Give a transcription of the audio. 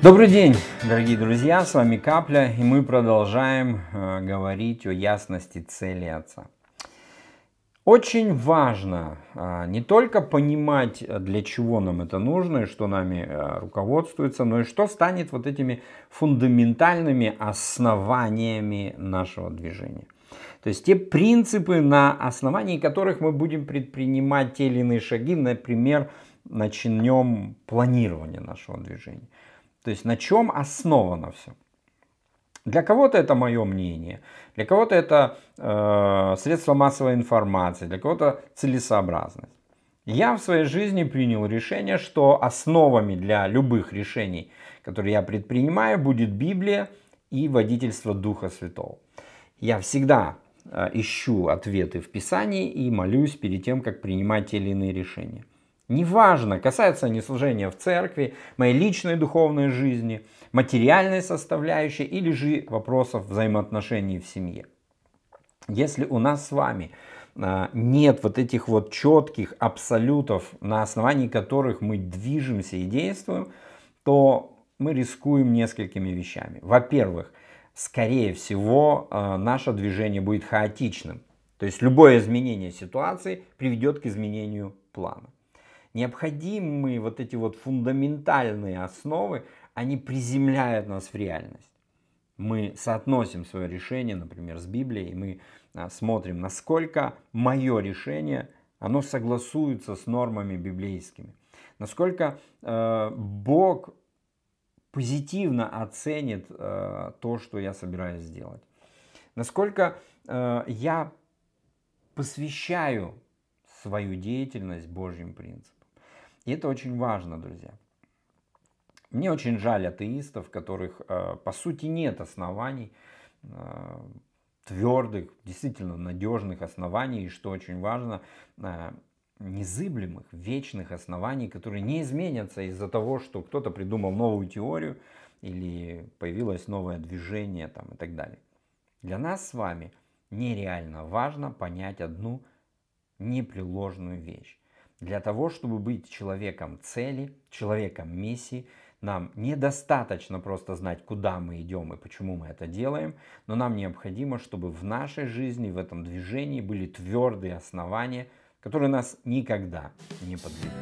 Добрый день, дорогие друзья, с вами Капля, и мы продолжаем э, говорить о ясности цели Отца. Очень важно э, не только понимать, э, для чего нам это нужно и что нами э, руководствуется, но и что станет вот этими фундаментальными основаниями нашего движения. То есть те принципы, на основании которых мы будем предпринимать те или иные шаги, например, начнем планирование нашего движения. То есть на чем основано все. Для кого-то это мое мнение, для кого-то это э, средство массовой информации, для кого-то целесообразность. Я в своей жизни принял решение, что основами для любых решений, которые я предпринимаю, будет Библия и водительство Духа Святого. Я всегда э, ищу ответы в Писании и молюсь перед тем, как принимать те или иные решения. Неважно, касается они служения в церкви, моей личной духовной жизни, материальной составляющей или же вопросов взаимоотношений в семье. Если у нас с вами а, нет вот этих вот четких абсолютов, на основании которых мы движемся и действуем, то мы рискуем несколькими вещами. Во-первых, скорее всего, а, наше движение будет хаотичным. То есть любое изменение ситуации приведет к изменению плана необходимые вот эти вот фундаментальные основы, они приземляют нас в реальность. Мы соотносим свое решение, например, с Библией, мы а, смотрим, насколько мое решение, оно согласуется с нормами библейскими. Насколько э, Бог позитивно оценит э, то, что я собираюсь сделать. Насколько э, я посвящаю свою деятельность Божьим принципам. И это очень важно, друзья. Мне очень жаль атеистов, которых э, по сути нет оснований, э, твердых, действительно надежных оснований, и что очень важно, э, незыблемых, вечных оснований, которые не изменятся из-за того, что кто-то придумал новую теорию или появилось новое движение там, и так далее. Для нас с вами нереально важно понять одну непреложную вещь. Для того, чтобы быть человеком цели, человеком миссии, нам недостаточно просто знать, куда мы идем и почему мы это делаем, но нам необходимо, чтобы в нашей жизни, в этом движении были твердые основания, которые нас никогда не подведут.